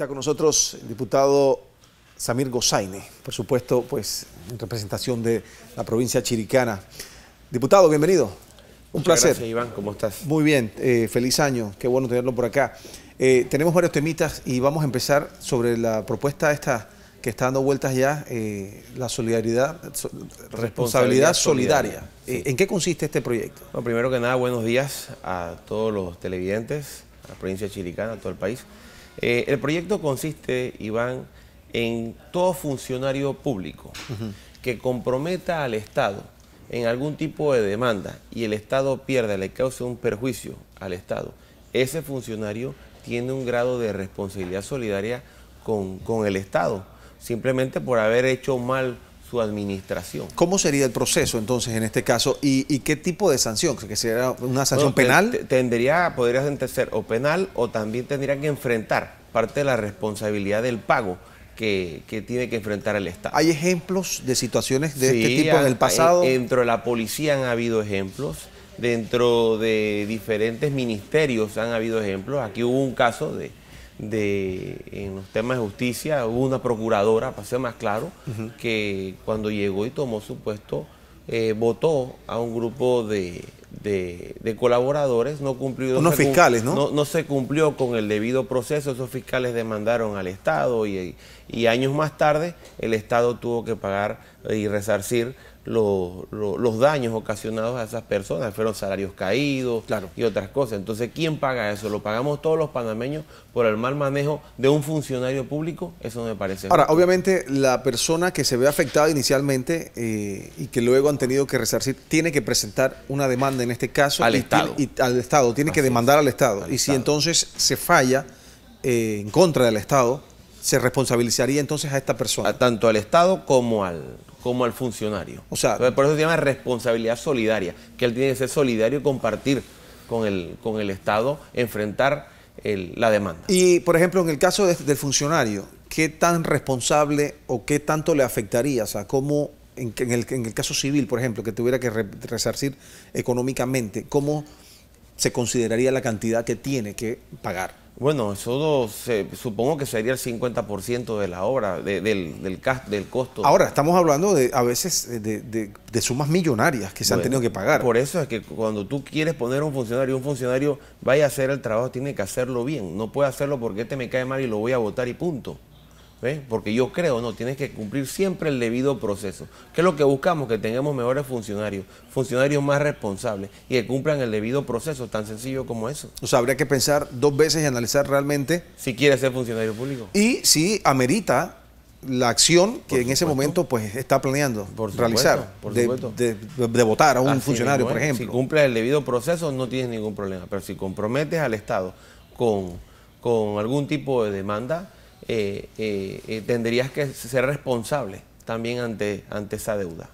Está con nosotros el diputado Samir Gozaine, por supuesto, pues en representación de la provincia chiricana. Diputado, bienvenido. Un placer. Gracias, Iván. ¿Cómo estás? Muy bien. Eh, feliz año. Qué bueno tenerlo por acá. Eh, tenemos varios temitas y vamos a empezar sobre la propuesta esta que está dando vueltas ya, eh, la solidaridad, responsabilidad, solidaria. ¿En qué consiste este proyecto? Bueno, primero que nada, buenos días a todos los televidentes, a la provincia chiricana, a todo el país. Eh, el proyecto consiste, Iván, en todo funcionario público que comprometa al Estado en algún tipo de demanda y el Estado pierda, le cause un perjuicio al Estado, ese funcionario tiene un grado de responsabilidad solidaria con, con el Estado, simplemente por haber hecho mal su administración. ¿Cómo sería el proceso entonces en este caso y, qué tipo de sanción? ¿Que sería una sanción penal? tendría, podría ser o penal o también tendría que enfrentar parte de la responsabilidad del pago. Que, tiene que enfrentar el Estado. ¿Hay ejemplos de situaciones de este tipo en el pasado? Dentro de la policía han habido ejemplos, dentro de diferentes ministerios han habido ejemplos. Aquí hubo un caso de, de, en los temas de justicia, hubo una procuradora, para ser más claro, que cuando llegó y tomó su puesto, eh, votó a un grupo de, colaboradores, no cumplió... fiscales, ¿no? ¿no? se cumplió con el debido proceso, esos fiscales demandaron al Estado y, y años más tarde el Estado tuvo que pagar y resarcir los daños ocasionados a esas personas, fueron salarios caídos claro. y otras cosas. Entonces, ¿quién paga eso? ¿Lo pagamos todos los panameños por el mal manejo de un funcionario público? Eso me parece. Ahora, obviamente, la persona que se ve afectada inicialmente eh, y que luego han tenido que resarcir, tiene que presentar una demanda, en este caso, al, Estado. y, al Estado. Tiene que demandar al Estado. y si entonces se falla eh, en contra del Estado, se responsabilizaría entonces a esta persona. tanto al Estado como al, como al funcionario. O sea, por eso se llama responsabilidad solidaria, que él tiene que ser solidario y compartir con el, con el Estado, enfrentar la demanda. Y, por ejemplo, en el caso del funcionario, ¿qué tan responsable o qué tanto le afectaría? O sea, en, el, caso civil, por ejemplo, que tuviera que resarcir económicamente, cómo se consideraría la cantidad que tiene que pagar? Bueno, eso supongo que sería el 50% de la obra, del, del, del, costo. Ahora, estamos hablando de a veces de, sumas millonarias que se han tenido que pagar. Por eso es que cuando tú quieres poner un funcionario, un funcionario vaya a hacer el trabajo, tiene que hacerlo bien. No puede hacerlo porque este me cae mal y lo voy a votar y punto. Porque yo creo, no, tienes que cumplir siempre el debido proceso. ¿Qué es lo que buscamos? Que tengamos mejores funcionarios, funcionarios más responsables y que cumplan el debido proceso, tan sencillo como eso. O sea, habría que pensar dos veces y analizar realmente. Si quieres ser funcionario público. Y si amerita la acción que en ese momento pues está planeando realizar de, votar a un funcionario, por ejemplo. Si cumples el debido proceso no tienes ningún problema, pero si comprometes al Estado con, con algún tipo de demanda, eh, eh, eh, tendrías que ser responsable también ante, ante esa deuda.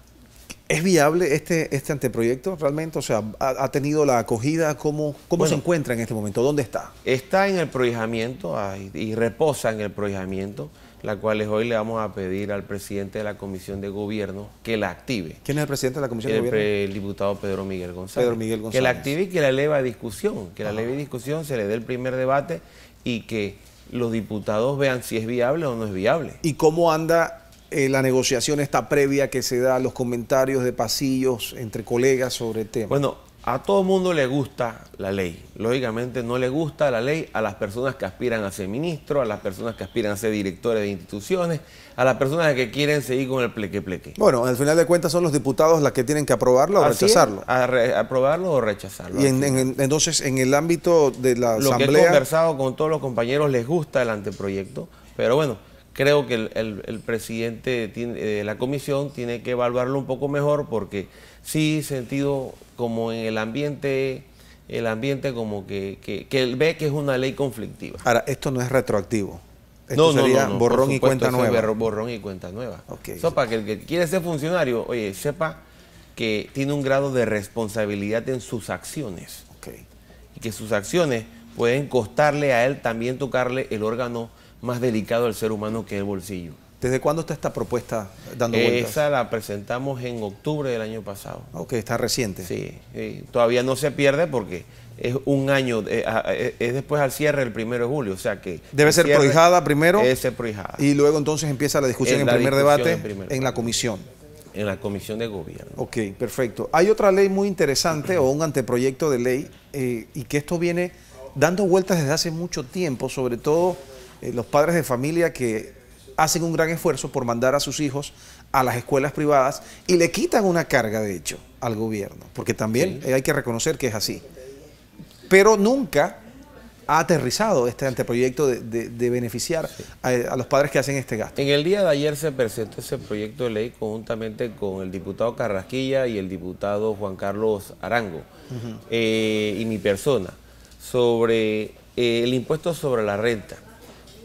¿Es viable este, este anteproyecto realmente? O sea, ¿ha, tenido la acogida? ¿Cómo, cómo se encuentra en este momento? ¿Dónde está? Está en el proyejamiento y reposa en el proyejamiento, la cual es hoy le vamos a pedir al presidente de la Comisión de Gobierno que la active. ¿Quién es el presidente de la Comisión de Gobierno? El diputado Pedro Miguel González. Miguel González. Que la active y que la eleva a discusión, que la eleve a discusión, se le dé el primer debate y que los diputados vean si es viable o no es viable. ¿Y cómo anda eh, la negociación esta previa que se da, los comentarios de pasillos entre colegas sobre el tema? Bueno, a todo mundo le gusta la ley. Lógicamente no le gusta la ley a las personas que aspiran a ser ministro, a las personas que aspiran a ser directores de instituciones, a las personas que quieren seguir con el pleque pleque. Bueno, al final de cuentas son los diputados las que tienen que aprobarlo o rechazarlo. a aprobarlo o rechazarlo. Y entonces en el ámbito de la asamblea... Lo he conversado con todos los compañeros les gusta el anteproyecto, pero bueno, creo que el, presidente eh, de la comisión tiene que evaluarlo un poco mejor porque sí sentido como en el ambiente el ambiente como que, él ve que es una ley conflictiva. Ahora, esto no es retroactivo. Esto no, sería no, no, borrón y cuenta nueva. Borrón y cuenta nueva. Eso para que el que quiere ser funcionario, oye, sepa que tiene un grado de responsabilidad en sus acciones. Okay. Y que sus acciones pueden costarle a él también tocarle el órgano más delicado al ser humano que el bolsillo. ¿Desde cuándo está esta propuesta dando vueltas? Esa la presentamos en octubre del año pasado. Ok, está reciente. Sí, todavía no se pierde porque es un año, eh, eh, es después al cierre el primero de julio, o sea que... Debe ser prohijada primero. Debe ser prohijada. Y luego entonces empieza la discusión en, primer debate en, la comisión. En la comisión de gobierno. Ok, perfecto. Hay otra ley muy interesante o un anteproyecto de ley eh, y que esto viene dando vueltas desde hace mucho tiempo, sobre todo eh, los padres de familia que hacen un gran esfuerzo por mandar a sus hijos a las escuelas privadas y le quitan una carga, de hecho, al gobierno, porque también hay que reconocer que es así. Pero nunca ha aterrizado este anteproyecto de, beneficiar a, los padres que hacen este gasto. En el día de ayer se presentó ese proyecto de ley conjuntamente con el diputado Carrasquilla y el diputado Juan Carlos Arango eh, y mi persona sobre eh, el impuesto sobre la renta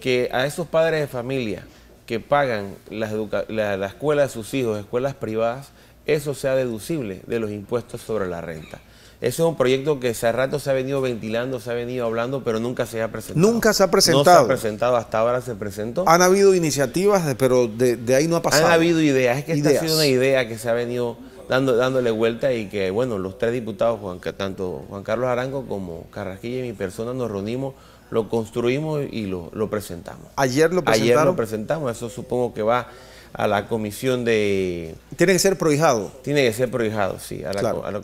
que a esos padres de familia que pagan las la, la escuela de sus hijos, escuelas privadas, eso sea deducible de los impuestos sobre la renta. Eso es un proyecto que hace rato se ha venido ventilando, se ha venido hablando, pero nunca se ha presentado. Nunca se ha presentado. No se ha presentado, hasta ahora se presentó. Han habido iniciativas, pero de, ahí no ha pasado. Han habido ideas, es que ha sido una idea que se ha venido dando, dándole vuelta y que, bueno, los tres diputados, Juan, tanto Juan Carlos Arango como Carrasquilla y mi persona, nos reunimos lo construimos y lo, presentamos. ¿Ayer lo presentamos? Ayer lo presentamos, eso supongo que va a la comisión de... Tiene que ser prohijado. Tiene que ser prohijado, sí, a la,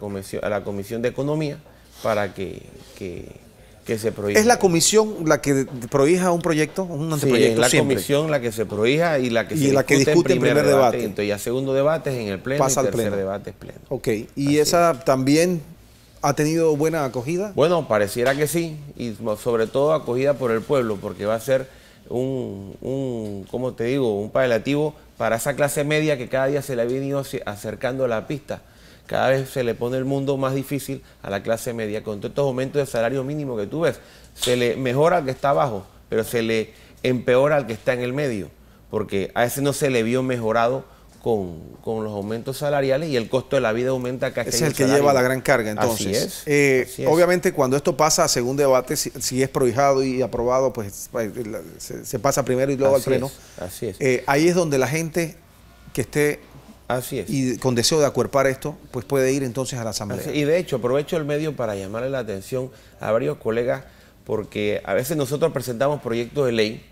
comisión, de economía para que, se prohija. ¿Es la comisión la que prohija un proyecto, la comisión la que se prohija y la que y se la que discute en primer, debate. Entonces ya segundo debate es en el pleno Pasa y tercer pleno. debate es pleno. Ok, y esa también ¿Ha tenido buena acogida? Bueno, pareciera que sí, y sobre todo acogida por el pueblo, porque va a ser un, un ¿cómo te digo?, un paliativo para esa clase media que cada día se le ha venido acercando a la pista. Cada vez se le pone el mundo más difícil a la clase media. Con todos estos aumentos de salario mínimo que tú ves, se le mejora al que está abajo, pero se le empeora al que está en el medio, porque a ese no se le vio mejorado con, los aumentos salariales y el costo de la vida aumenta casi. Es el que lleva la gran carga, entonces. Eh, obviamente, cuando esto pasa según debate, si, es prohijado y aprobado, pues eh, se, pasa primero y luego al pleno. así es. Eh, ahí es donde la gente que esté Así Y con deseo de acuerpar esto, pues puede ir entonces a la asamblea. y de hecho, aprovecho el medio para llamarle la atención a varios colegas, porque a veces nosotros presentamos proyectos de ley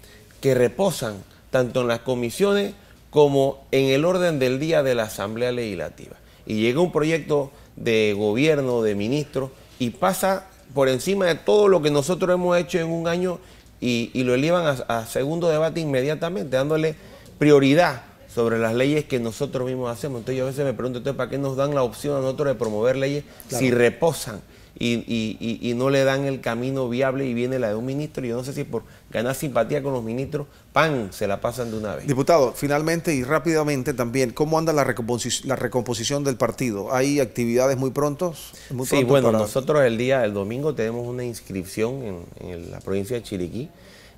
que reposan tanto en las comisiones como en el orden del día de la Asamblea Legislativa. Y llega un proyecto de gobierno, de ministro, y pasa por encima de todo lo que nosotros hemos hecho en un año y, lo elevan a, segundo debate inmediatamente, dándole prioridad sobre las leyes que nosotros mismos hacemos. Entonces yo a veces me pregunto, ¿para qué nos dan la opción a nosotros de promover leyes si reposan y, no le dan el camino viable y viene la de un ministro. Y yo no sé si por ganar simpatía con los ministros, pan se la pasan de una vez. Diputado, finalmente y rápidamente también, ¿cómo anda la, recomposición, la recomposición del partido? ¿Hay actividades muy, prontos, pronto? sí, bueno, nosotros el día, el domingo, tenemos una inscripción en, la provincia de Chiriquí.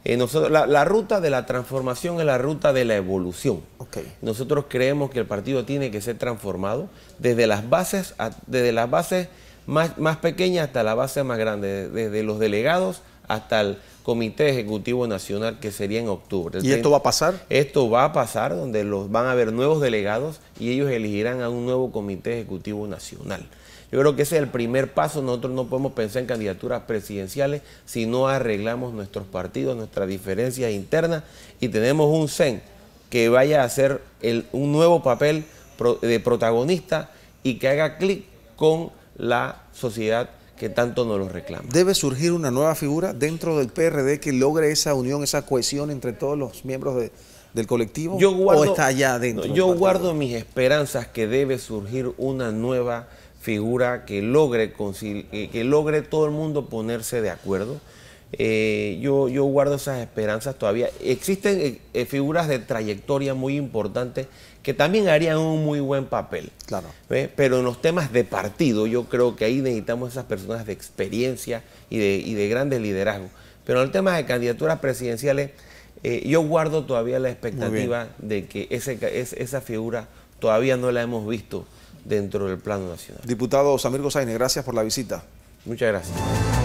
Eh, nosotros, la, ruta de la transformación es la ruta de la evolución. Okay. Nosotros creemos que el partido tiene que ser transformado desde las bases, desde las bases más, pequeña hasta la base más grande, desde los delegados hasta el Comité Ejecutivo Nacional que sería en octubre. ¿Y esto va a pasar? Esto va a pasar donde los van a haber nuevos delegados y ellos elegirán a un nuevo Comité Ejecutivo Nacional. Yo creo que ese es el primer paso. Nosotros no podemos pensar en candidaturas presidenciales si no arreglamos nuestros partidos, nuestras diferencias internas y tenemos un CEN que vaya a hacer un nuevo papel de protagonista y que haga clic con la sociedad que tanto nos lo reclama. Debe surgir una nueva figura dentro del PRD que logre esa unión, esa cohesión entre todos los miembros del colectivo. Yo guardo, ¿O está allá dentro? yo guardo mis esperanzas que debe surgir una nueva figura que logre, eh, que logre todo el mundo ponerse de acuerdo eh, yo, guardo esas esperanzas todavía. Existen eh, eh, figuras de trayectoria muy importantes que también harían un muy buen papel. Claro. Pero en los temas de partido, yo creo que ahí necesitamos esas personas de experiencia y de, grandes liderazgos. Pero en el tema de candidaturas presidenciales, yo guardo todavía la expectativa de que esa figura todavía no la hemos visto dentro del plano nacional. Diputado Samir Gozaine, gracias por la visita. Muchas gracias.